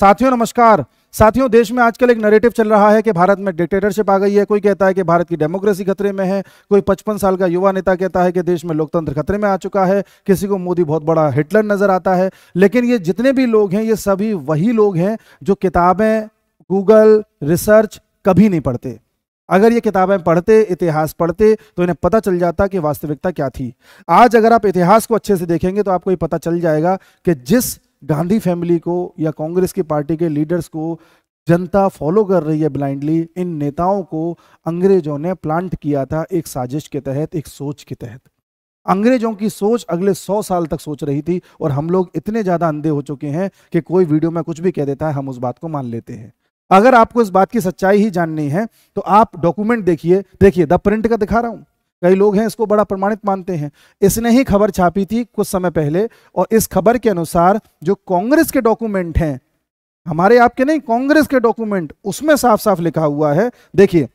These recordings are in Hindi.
साथियों नमस्कार साथियों देश में आजकल एक नरेटिव चल रहा है कि भारत में डिक्टेटरशिप आ गई है कोई कहता है कि भारत की डेमोक्रेसी खतरे में है कोई पचपन साल का युवा नेता कहता है कि देश में लोकतंत्र खतरे में आ चुका है किसी को मोदी बहुत बड़ा हिटलर नजर आता है लेकिन ये जितने भी लोग हैं ये सभी वही लोग हैं जो किताबें गूगल रिसर्च कभी नहीं पढ़ते अगर ये किताबें पढ़ते इतिहास पढ़ते तो इन्हें पता चल जाता कि वास्तविकता क्या थी आज अगर आप इतिहास को अच्छे से देखेंगे तो आपको ये पता चल जाएगा कि जिस गांधी फैमिली को या कांग्रेस की पार्टी के लीडर्स को जनता फॉलो कर रही है ब्लाइंडली इन नेताओं को अंग्रेजों ने प्लांट किया था एक साजिश के तहत एक सोच के तहत अंग्रेजों की सोच अगले सौ साल तक सोच रही थी और हम लोग इतने ज़्यादा अंधे हो चुके हैं कि कोई वीडियो में कुछ भी कह देता है हम उस बात को मान लेते हैं अगर आपको इस बात की सच्चाई ही जाननी है तो आप डॉक्यूमेंट देखिए देखिए द प्रिंट का दिखा रहा हूं कई लोग हैं इसको बड़ा प्रमाणित मानते हैं इसने ही खबर छापी थी कुछ समय पहले और इस खबर के अनुसार जो कांग्रेस के डॉक्यूमेंट हैं हमारे आपके नहीं कांग्रेस के डॉक्यूमेंट उसमें साफ साफ लिखा हुआ है देखिए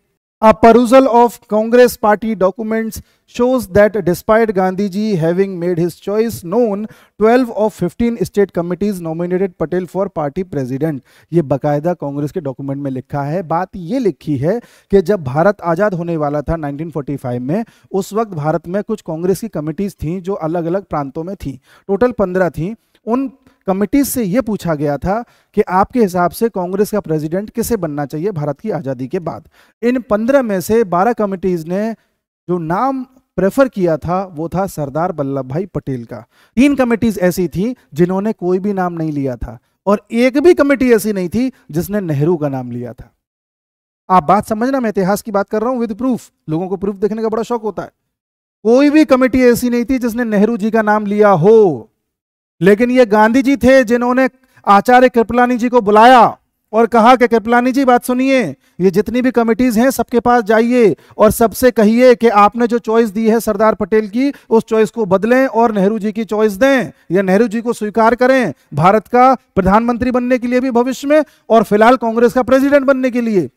A perusal of Congress party documents shows that despite gandhi ji having made his choice known, 12 of 15 state committees nominated Patel for party president. ye बकायदा congress ke document mein likha hai baat ye likhi hai ki jab bharat azad hone wala tha 1945 mein us waqt bharat mein kuch congress ki committees thi jo alag alag pranton mein thi total 15 thi उन कमिटी से यह पूछा गया था कि आपके हिसाब से कांग्रेस का प्रेसिडेंट किसे बनना चाहिए भारत की आज़ादी के बाद इन पंद्रह में से बारह कमिटीज़ ने जो नाम प्रेफर किया था वो था सरदार वल्लभ भाई पटेल का तीन कमिटीज ऐसी थी जिन्होंने कोई भी नाम नहीं लिया था और एक भी कमेटी ऐसी नहीं थी जिसने नेहरू का नाम लिया था आप बात समझना मैं इतिहास की बात कर रहा हूं विद प्रूफ लोगों को प्रूफ देखने का बड़ा शौक होता है कोई भी कमेटी ऐसी नहीं थी जिसने नेहरू जी का नाम लिया हो लेकिन ये गांधी जी थे जिन्होंने आचार्य कृपलानी जी को बुलाया और कहा कि कृपलानी जी बात सुनिए ये जितनी भी कमिटीज हैं सबके पास जाइए और सबसे कहिए कि आपने जो चॉइस दी है सरदार पटेल की उस चॉइस को बदलें और नेहरू जी की चॉइस दें या नेहरू जी को स्वीकार करें भारत का प्रधानमंत्री बनने के लिए भी भविष्य में और फिलहाल कांग्रेस का प्रेसिडेंट बनने के लिए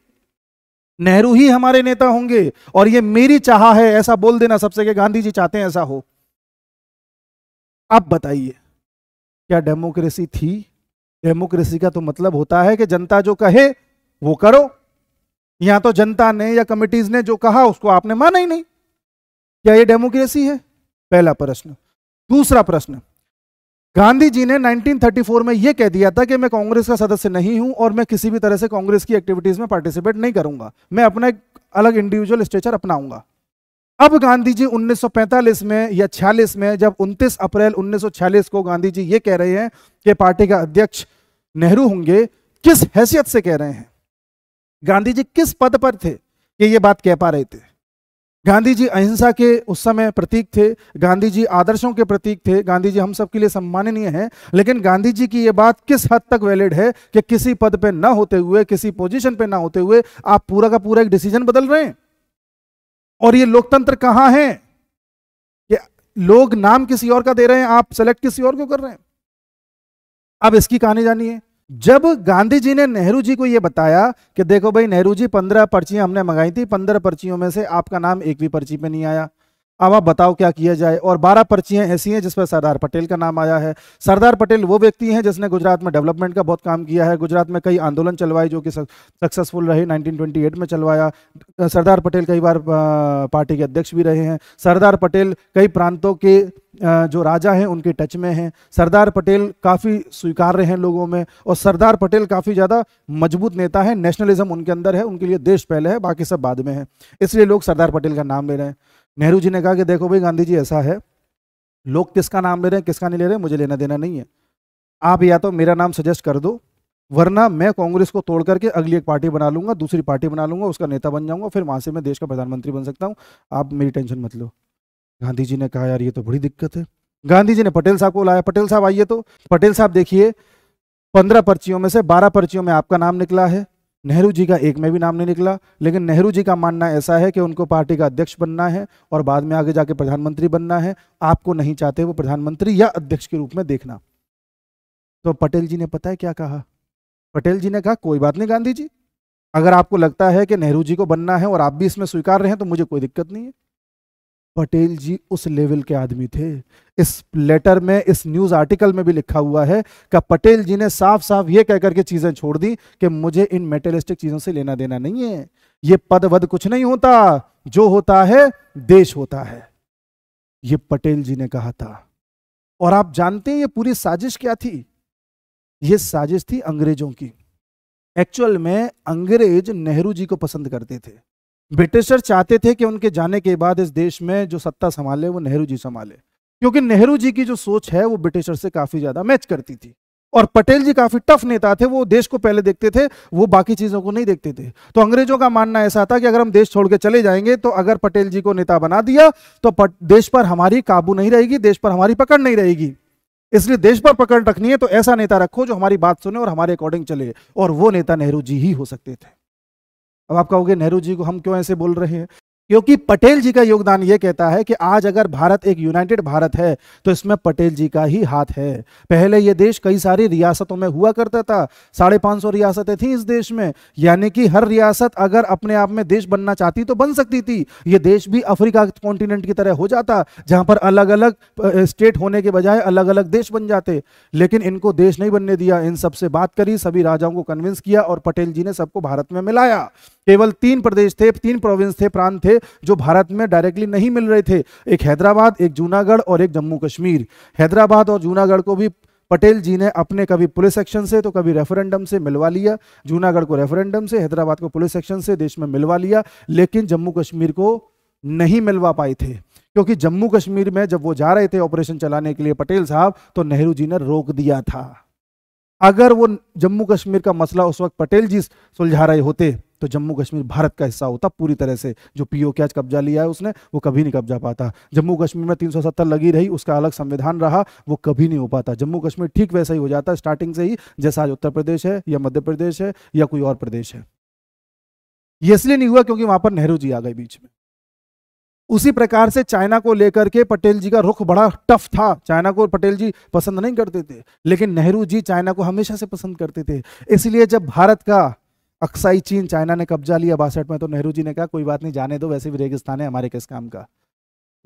नेहरू ही हमारे नेता होंगे और ये मेरी चाह है ऐसा बोल देना सबसे कि गांधी जी चाहते हैं ऐसा हो आप बताइए क्या डेमोक्रेसी थी डेमोक्रेसी का तो मतलब होता है कि जनता जो कहे वो करो यहां तो जनता ने या कमिटीज ने जो कहा उसको आपने माना ही नहीं क्या ये डेमोक्रेसी है पहला प्रश्न दूसरा प्रश्न गांधी जी ने 1934 में यह कह दिया था कि मैं कांग्रेस का सदस्य नहीं हूं और मैं किसी भी तरह से कांग्रेस की एक्टिविटीज में पार्टिसिपेट नहीं करूंगा मैं अपना एक अलग इंडिविजुअल स्ट्रेचर अपनाऊंगा अब गांधी जी 1945 में या छियालीस में जब 29 अप्रैल 1946 को गांधी जी ये कह रहे हैं कि पार्टी का अध्यक्ष नेहरू होंगे किस हैसियत से कह रहे हैं गांधी जी किस पद पर थे कि ये बात कह पा रहे थे गांधी जी अहिंसा के उस समय प्रतीक थे गांधी जी आदर्शों के प्रतीक थे गांधी जी हम सबके लिए सम्माननीय हैं लेकिन गांधी जी की ये बात किस हद तक वैलिड है कि किसी पद पे ना होते हुए किसी पोजीशन पे ना होते हुए आप पूरा का पूरा एक डिसीजन बदल रहे हैं और ये लोकतंत्र कहां है ये लोग नाम किसी और का दे रहे हैं आप सेलेक्ट किसी और को कर रहे हैं अब इसकी कहानी जानी है जब गांधी जी ने नेहरू जी को यह बताया कि देखो भाई नेहरू जी पंद्रह पर्चियां हमने मंगाई थी पंद्रह पर्चियों में से आपका नाम एक भी पर्ची पे नहीं आया अब आप बताओ क्या किया जाए और 12 पर्चियां ऐसी हैं जिस पर सरदार पटेल का नाम आया है सरदार पटेल वो व्यक्ति हैं जिसने गुजरात में डेवलपमेंट का बहुत काम किया है गुजरात में कई आंदोलन चलवाए जो कि सक्सेसफुल रहे 1928 में चलवाया सरदार पटेल कई बार पार्टी के अध्यक्ष भी रहे हैं सरदार पटेल कई प्रांतों के जो राजा हैं उनके टच में हैं सरदार पटेल काफ़ी स्वीकार रहे हैं लोगों में और सरदार पटेल काफ़ी ज़्यादा मजबूत नेता है नेशनलिज्म उनके अंदर है उनके लिए देश पहले है बाकी सब बाद में है इसलिए लोग सरदार पटेल का नाम ले रहे हैं नेहरू जी ने कहा कि देखो भाई गांधी जी ऐसा है लोग किसका नाम ले रहे हैं किसका नहीं ले रहे मुझे लेना देना नहीं है आप या तो मेरा नाम सजेस्ट कर दो वरना मैं कांग्रेस को तोड़ करके अगली एक पार्टी बना लूंगा दूसरी पार्टी बना लूंगा उसका नेता बन जाऊंगा फिर वहां से मैं देश का प्रधानमंत्री बन सकता हूँ आप मेरी टेंशन मत लो गांधी जी ने कहा यार ये तो बड़ी दिक्कत है गांधी जी ने पटेल साहब को बुलाया पटेल साहब आइए तो पटेल साहब देखिए पंद्रह पर्चियों में से बारह पर्चियों में आपका नाम निकला है नेहरू जी का एक में भी नाम नहीं निकला लेकिन नेहरू जी का मानना ऐसा है कि उनको पार्टी का अध्यक्ष बनना है और बाद में आगे जाके प्रधानमंत्री बनना है आपको नहीं चाहते वो प्रधानमंत्री या अध्यक्ष के रूप में देखना तो पटेल जी ने पता है क्या कहा पटेल जी ने कहा कोई बात नहीं गांधी जी अगर आपको लगता है कि नेहरू जी को बनना है और आप भी इसमें स्वीकार रहे हैं तो मुझे कोई दिक्कत नहीं है पटेल जी उस लेवल के आदमी थे इस लेटर में इस न्यूज आर्टिकल में भी लिखा हुआ है कि पटेल जी ने साफ साफ ये कहकर के चीजें छोड़ दी कि मुझे इन मेटेलिस्टिक चीजों से लेना देना नहीं है ये पद वद कुछ नहीं होता जो होता है देश होता है ये पटेल जी ने कहा था और आप जानते हैं ये पूरी साजिश क्या थी ये साजिश थी अंग्रेजों की एक्चुअल में अंग्रेज नेहरू जी को पसंद करते थे ब्रिटिशर चाहते थे कि उनके जाने के बाद इस देश में जो सत्ता संभाले वो नेहरू जी संभाले क्योंकि नेहरू जी की जो सोच है वो ब्रिटिशर से काफी ज्यादा मैच करती थी और पटेल जी काफी टफ नेता थे वो देश को पहले देखते थे वो बाकी चीजों को नहीं देखते थे तो अंग्रेजों का मानना ऐसा था कि अगर हम देश छोड़ के चले जाएंगे तो अगर पटेल जी को नेता बना दिया तो देश पर हमारी काबू नहीं रहेगी देश पर हमारी पकड़ नहीं रहेगी इसलिए देश पर पकड़ रखनी है तो ऐसा नेता रखो जो हमारी बात सुने और हमारे अकॉर्डिंग चले और वो नेता नेहरू जी ही हो सकते थे अब आप कहोगे नेहरू जी को हम क्यों ऐसे बोल रहे हैं क्योंकि पटेल जी का योगदान ये कहता है कि आज अगर भारत एक यूनाइटेड भारत है तो इसमें पटेल जी का ही हाथ है पहले ये देश कई सारी रियासतों में हुआ करता था साढ़े पाँच सौ रियासतें थी इस देश में यानी कि हर रियासत अगर अपने आप में देश बनना चाहती तो बन सकती थी ये देश भी अफ्रीका कॉन्टिनेंट की तरह हो जाता जहाँ पर अलग अलग स्टेट होने के बजाय अलग अलग देश बन जाते लेकिन इनको देश नहीं बनने दिया इन सबसे बात करी सभी राजाओं को कन्विंस किया और पटेल जी ने सबको भारत में मिलाया केवल तीन प्रदेश थे तीन प्रोविंस थे प्रांत थे जो भारत में डायरेक्टली नहीं मिल रहे थे एक हैदराबाद एक जूनागढ़ और एक जम्मू कश्मीर हैदराबाद और जूनागढ़ को भी पटेल जी ने अपने कभी पुलिस एक्शन से तो कभी रेफरेंडम से मिलवा लिया जूनागढ़ को रेफरेंडम से हैदराबाद को पुलिस एक्शन से देश में मिलवा लिया लेकिन जम्मू कश्मीर को नहीं मिलवा पाए थे क्योंकि जम्मू कश्मीर में जब वो जा रहे थे ऑपरेशन चलाने के लिए पटेल साहब तो नेहरू जी ने रोक दिया था अगर वो जम्मू कश्मीर का मसला उस वक्त पटेल जी सुलझा रहे होते तो जम्मू कश्मीर भारत का हिस्सा होता पूरी तरह से जो पीओ के आज कब्जा लिया है उसने वो कभी नहीं कब्जा पाता जम्मू कश्मीर में 370 लगी रही उसका अलग संविधान रहा वो कभी नहीं हो पाता जम्मू कश्मीर ठीक वैसा ही हो जाता स्टार्टिंग से ही जैसा आज उत्तर प्रदेश है या मध्य प्रदेश है या कोई और प्रदेश है ये इसलिए नहीं हुआ क्योंकि वहां पर नेहरू जी आ गए बीच में उसी प्रकार से चाइना को लेकर के पटेल जी का रुख बड़ा टफ था चाइना को पटेल जी पसंद नहीं करते थे लेकिन नेहरू जी चाइना को हमेशा से पसंद करते थे इसलिए जब भारत का अक्साई चीन चाइना ने कब्जा लिया बासठ में तो नेहरू जी ने कहा कोई बात नहीं जाने दो वैसे भी रेगिस्तान है हमारे किस काम का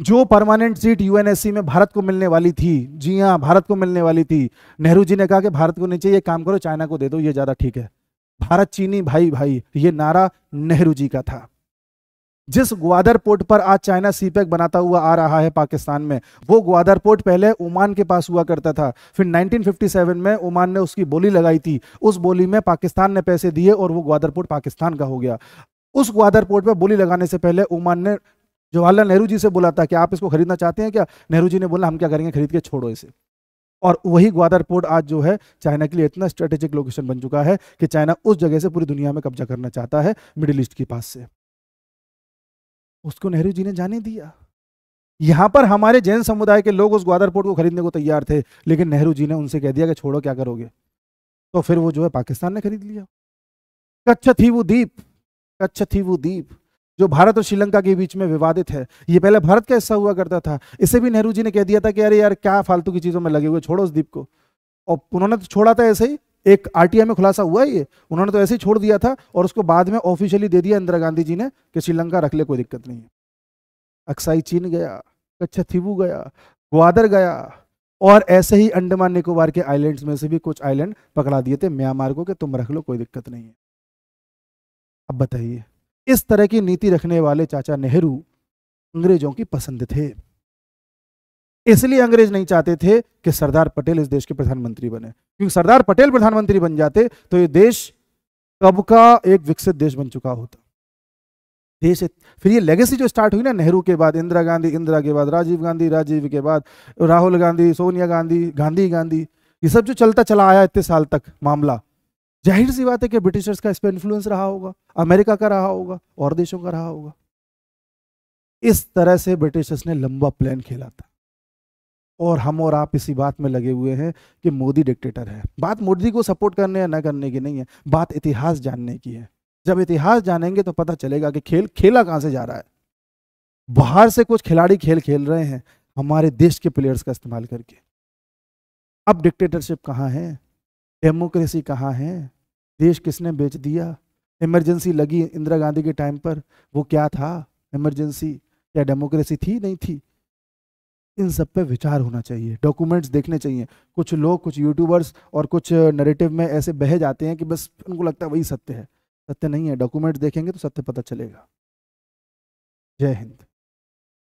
जो परमानेंट सीट यूएनएससी में भारत को मिलने वाली थी जी हाँ भारत को मिलने वाली थी नेहरू जी ने कहा कि भारत को नीचे ये काम करो चाइना को दे दो ये ज़्यादा ठीक है भारत चीनी भाई भाई ये नारा नेहरू जी का था जिस ग्वादर पोर्ट पर आज चाइना सीपैक बनाता हुआ आ रहा है पाकिस्तान में वो ग्वादर पोर्ट पहले ओमान के पास हुआ करता था फिर 1957 में ओमान ने उसकी बोली लगाई थी उस बोली में पाकिस्तान ने पैसे दिए और वो ग्वादर पोर्ट पाकिस्तान का हो गया उस ग्वादर पोर्ट पर बोली लगाने से पहले ओमान ने जवाहरलाल नेहरू जी से बोला था कि आप इसको खरीदना चाहते हैं क्या नेहरू जी ने बोला हम क्या करेंगे खरीद के छोड़ो इसे और वही ग्वादर पोर्ट आज जो है चाइना के लिए इतना स्ट्रेटेजिक लोकेशन बन चुका है कि चाइना उस जगह से पूरी दुनिया में कब्जा करना चाहता है मिडिल ईस्ट के पास से उसको नेहरू जी ने जाने दिया यहां पर हमारे जैन समुदाय के लोग उस ग्वादर पोर्ट को खरीदने को तैयार थे लेकिन नेहरू जी ने उनसे कह दिया कि छोड़ो क्या करोगे तो फिर वो जो है पाकिस्तान ने खरीद लिया कच्छ थी वो द्वीप कच्छ थी वो द्वीप जो भारत और श्रीलंका के बीच में विवादित है ये पहले भारत का हिस्सा हुआ करता था इसे भी नेहरू जी ने कह दिया था कि अरे यार क्या फालतू की चीज़ों में लगे हुए छोड़ो उस द्वीप को और उन्होंने तो छोड़ा था ऐसे ही एक आरटीआई में खुलासा हुआ ये उन्होंने तो ऐसे ही छोड़ दिया था और उसको बाद में ऑफिशियली दे दिया इंदिरा गांधी जी ने कि श्रीलंका रख ले कोई दिक्कत नहीं है अक्साई चीन गया कच्छथिबू गया ग्वादर गया और ऐसे ही अंडमान निकोबार के आइलैंड्स में से भी कुछ आइलैंड पकड़ा दिए थे म्यांमार को कि तुम रख लो कोई दिक्कत नहीं है अब बताइए इस तरह की नीति रखने वाले चाचा नेहरू अंग्रेजों की पसंद थे इसलिए अंग्रेज नहीं चाहते थे कि सरदार पटेल इस देश के प्रधानमंत्री बने क्योंकि सरदार पटेल प्रधानमंत्री बन जाते तो ये देश कब का एक विकसित देश बन चुका होता देश फिर ये लेगेसी जो स्टार्ट हुई ना नेहरू के बाद इंदिरा गांधी इंदिरा के बाद राजीव गांधी राजीव के बाद राहुल गांधी सोनिया गांधी गांधी गांधी ये सब जो चलता चला आया इतने साल तक मामला जाहिर सी बात है कि ब्रिटिशर्स का इस पर इन्फ्लुएंस रहा होगा अमेरिका का रहा होगा और देशों का रहा होगा इस तरह से ब्रिटिशर्स ने लंबा प्लान खेला था और हम और आप इसी बात में लगे हुए हैं कि मोदी डिक्टेटर है बात मोदी को सपोर्ट करने या ना करने की नहीं है बात इतिहास जानने की है जब इतिहास जानेंगे तो पता चलेगा कि खेल खेला कहाँ से जा रहा है बाहर से कुछ खिलाड़ी खेल खेल रहे हैं हमारे देश के प्लेयर्स का इस्तेमाल करके अब डिक्टेटरशिप कहाँ है डेमोक्रेसी कहाँ है देश किसने बेच दिया इमरजेंसी लगी इंदिरा गांधी के टाइम पर वो क्या था इमरजेंसी क्या डेमोक्रेसी थी नहीं थी इन सब पे विचार होना चाहिए डॉक्यूमेंट्स देखने चाहिए कुछ लोग कुछ यूट्यूबर्स और कुछ नरेटिव में ऐसे बह जाते हैं कि बस उनको लगता है वही सत्य है सत्य नहीं है डॉक्यूमेंट्स देखेंगे तो सत्य पता चलेगा जय हिंद